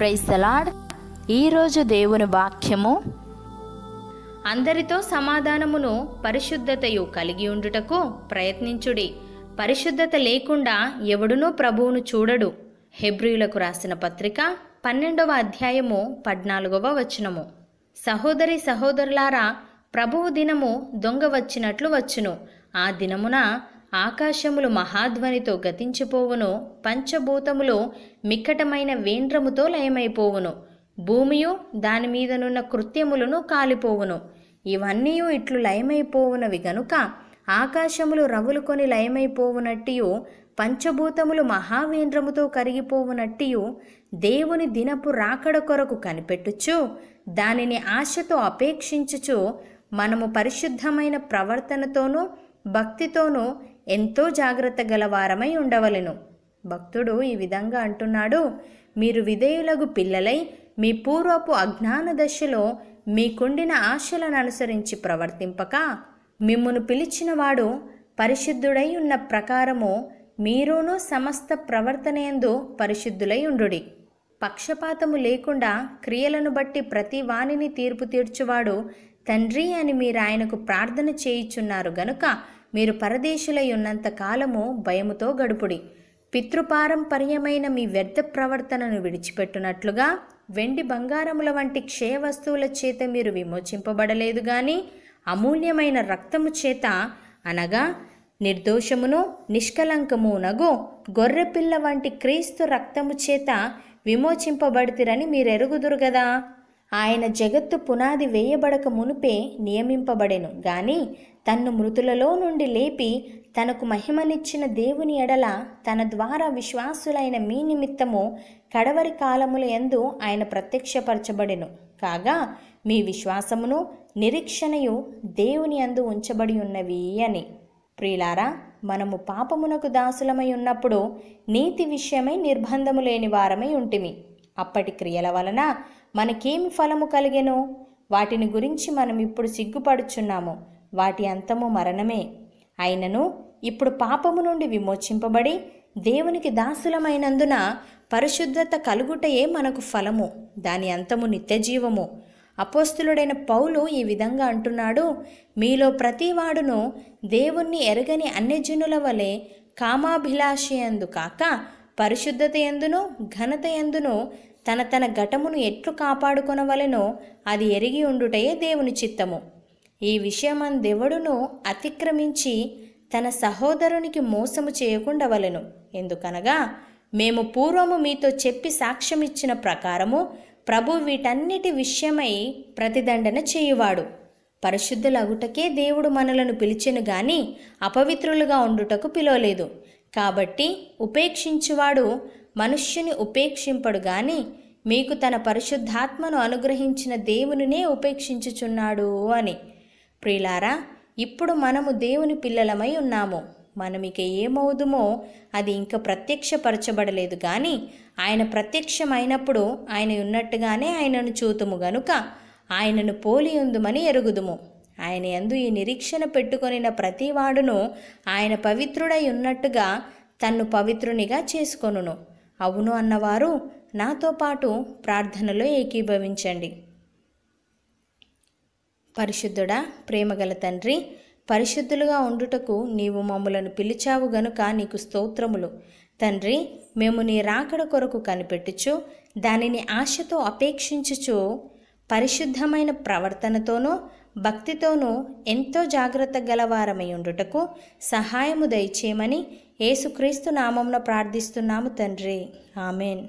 praise salad ఈరోజు దేవుని వాక్యము అందరితో సమాధానమును పరిశుద్ధతయు కలిగి ఉండుటకు ప్రయత్నించుడి పరిశుద్ధత లేకుండా ఎవడునూ ప్రభువును చూడడు హెబ్రియులకు రాసిన పత్రిక పన్నెండవ అధ్యాయము పద్నాలుగవ వచనము సహోదరి సహోదరులారా ప్రభువు దినము దొంగ వచ్చినట్లు వచ్చును ఆ దినమున ఆకాశములు మహాధ్వనితో గతించిపోవును పంచభూతములు మిక్కటమైన వేండ్రముతో లయమైపోవును భూమియు దానిమీదనున్న కృత్యములను కాలిపోవును ఇవన్నీ ఇట్లు లయమైపోవునవి గనుక ఆకాశములు రవులుకొని లయమైపోవునట్టియు పంచభూతములు మహావేంద్రముతో కరిగిపోవునట్టియు దేవుని దినపు రాకడ కొరకు కనిపెట్టుచు దానిని ఆశతో అపేక్షించుచు మనము పరిశుద్ధమైన ప్రవర్తనతోనూ భక్తితోనూ ఎంతో జాగ్రత్త గలవారమై ఉండవలెను భక్తుడు ఈ విధంగా అంటున్నాడు మీరు విధేయులకు పిల్లలై మీ పూర్వపు అజ్ఞాన దశలో మీకుండిన ఆశలను అనుసరించి ప్రవర్తింపక మిమ్మును పిలిచినవాడు పరిశుద్ధుడై ఉన్న ప్రకారము మీరును సమస్త ప్రవర్తనయందు పరిశుద్ధులై ఉండుడి పక్షపాతము లేకుండా క్రియలను బట్టి ప్రతి వాణిని తీర్పు తీర్చువాడు తండ్రి అని మీరు ఆయనకు ప్రార్థన చేయుచున్నారు గనుక మీరు పరదేశులై ఉన్నంత కాలము భయముతో గడుపుడి పితృపారంపర్యమైన మీ వ్యర్థ ప్రవర్తనను విడిచిపెట్టునట్లుగా వెండి బంగారముల వంటి క్షయ వస్తువుల చేత మీరు విమోచింపబడలేదు కానీ అమూల్యమైన రక్తము చేత అనగా నిర్దోషమును నిష్కలంకమునగు గొర్రెపిల్ల వంటి క్రీస్తు రక్తము చేత విమోచింపబడితిరని మీరెరుగుదురు గదా ఆయన జగత్తు పునాది వేయబడక మునుపే నియమింపబడెను గాని తన్ను మృతులలో నుండి లేపి తనకు మహిమనిచ్చిన దేవుని ఎడల తన ద్వారా విశ్వాసులైన మీ నిమిత్తము కడవరి కాలముల ఎందు ఆయన ప్రత్యక్షపరచబడెను కాగా మీ విశ్వాసమును నిరీక్షణయు దేవుని అందు ఉంచబడి ఉన్నవి అని ప్రియులారా మనము పాపమునకు దాసులమై ఉన్నప్పుడు నీతి విషయమై నిర్బంధము లేని వారమై ఉంటిమి అప్పటి క్రియల వలన మనకేమి ఫలము కలిగెను వాటిని గురించి మనం ఇప్పుడు సిగ్గుపడుచున్నాము వాటి అంతము మరణమే అయినను ఇప్పుడు పాపము నుండి విమోచింపబడి దేవునికి దాసులమైనందున పరిశుద్ధత కలుగుటయే మనకు ఫలము దాని అంతము నిత్యజీవము అపోస్తులుడైన పౌలు ఈ విధంగా అంటున్నాడు మీలో ప్రతివాడును దేవుణ్ణి ఎరగని అన్యజనుల వలె కామాభిలాషి ఎందు కాక పరిశుద్ధత ఎందును ఘనత ఎందును తన తన ఘటమును ఎట్లు కాపాడుకొనవలెనో అది ఎరిగి ఉండుటయే దేవుని చిత్తము ఈ దేవుడును అతిక్రమించి తన సహోదరునికి మోసము వలెను ఎందుకనగా మేము పూర్వము మీతో చెప్పి సాక్ష్యమిచ్చిన ప్రకారము ప్రభు వీటన్నిటి విషయమై ప్రతిదండన చేయువాడు పరిశుద్ధులగుటకే దేవుడు మనలను పిలిచెను గాని అపవిత్రులుగా ఉండుటకు పిలవలేదు కాబట్టి ఉపేక్షించువాడు మనుష్యుని ఉపేక్షింపడు గాని మీకు తన పరిశుద్ధాత్మను అనుగ్రహించిన దేవునినే ఉపేక్షించుచున్నాడు అని ప్రియులారా ఇప్పుడు మనము దేవుని పిల్లలమై ఉన్నాము మనమిక ఏమవుదుమో అది ఇంకా ప్రత్యక్షపరచబడలేదు కానీ ఆయన ప్రత్యక్షమైనప్పుడు ఆయన ఉన్నట్టుగానే ఆయనను చూతుము గనుక ఆయనను పోలి ఉందుమని ఎరుగుదుము ఆయన ఎందు ఈ నిరీక్షణ పెట్టుకొనిన ప్రతివాడును ఆయన పవిత్రుడై ఉన్నట్టుగా తన్ను పవిత్రునిగా చేసుకొనును అవును అన్నవారు నాతో పాటు ప్రార్థనలో ఏకీభవించండి పరిశుద్ధుడా ప్రేమగల తండ్రి పరిశుద్ధులుగా ఉండుటకు నీవు మమ్ములను పిలిచావు గనుక నీకు స్తోత్రములు తండ్రి మేము నీ రాకడ కొరకు కనిపెట్టుచు దానిని ఆశతో అపేక్షించుచు పరిశుద్ధమైన ప్రవర్తనతోనూ భక్తితోనూ ఎంతో జాగ్రత్త గలవారమై ఉండుటకు సహాయము దయచేయమని యేసుక్రీస్తు నామంలో ప్రార్థిస్తున్నాము తండ్రి ఆమెన్